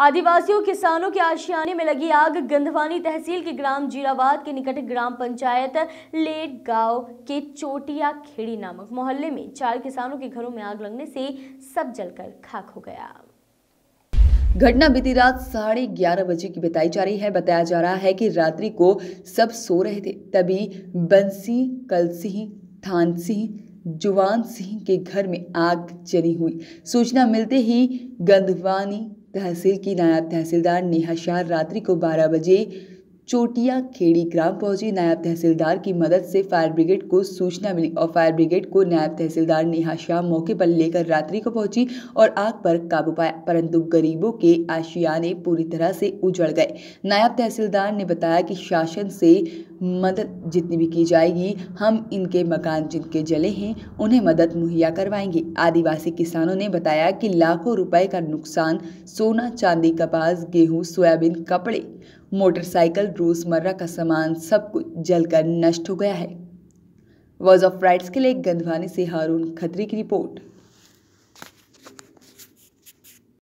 आदिवासियों किसानों के आशियाने में लगी आग गंधवानी तहसील के ग्राम जीराबाद के निकट ग्राम पंचायत लेट गांव के चोटिया खेड़ी नामक मोहल्ले में चार किसानों के घरों में आग लगने से सब जलकर खाक हो गया घटना बीती रात साढ़े ग्यारह बजे की बताई जा रही है बताया जा रहा है कि रात्रि को सब सो रहे थे तभी बंसी कल सिंह थान सिंह जुवान सिंह के घर में आग जली हुई सूचना मिलते ही गंधवानी तहसील की नायब तहसीलदार नेहा शाह रात्रि को बारह बजे चोटिया खेड़ी ग्राम पहुंची नायब तहसीलदार की मदद से फायर ब्रिगेड को सूचना मिली और फायर ब्रिगेड को नायब तहसीलदार नेहा शाह मौके पर लेकर रात्रि को पहुंची और आग पर काबू पाया परंतु गरीबों के आशियाने पूरी तरह से उजड़ गए नायब तहसीलदार ने बताया कि शासन से मदद जितनी भी की जाएगी हम इनके मकान जिनके जले हैं उन्हें मदद मुहैया करवाएंगे आदिवासी किसानों ने बताया कि लाखों रुपए का नुकसान सोना चांदी कपास गेहूं सोयाबीन कपड़े मोटरसाइकिल रोज़मर्रा का सामान सब कुछ जलकर नष्ट हो गया है वॉज ऑफ राइट्स के लिए गंधवानी से हारून खत्री की रिपोर्ट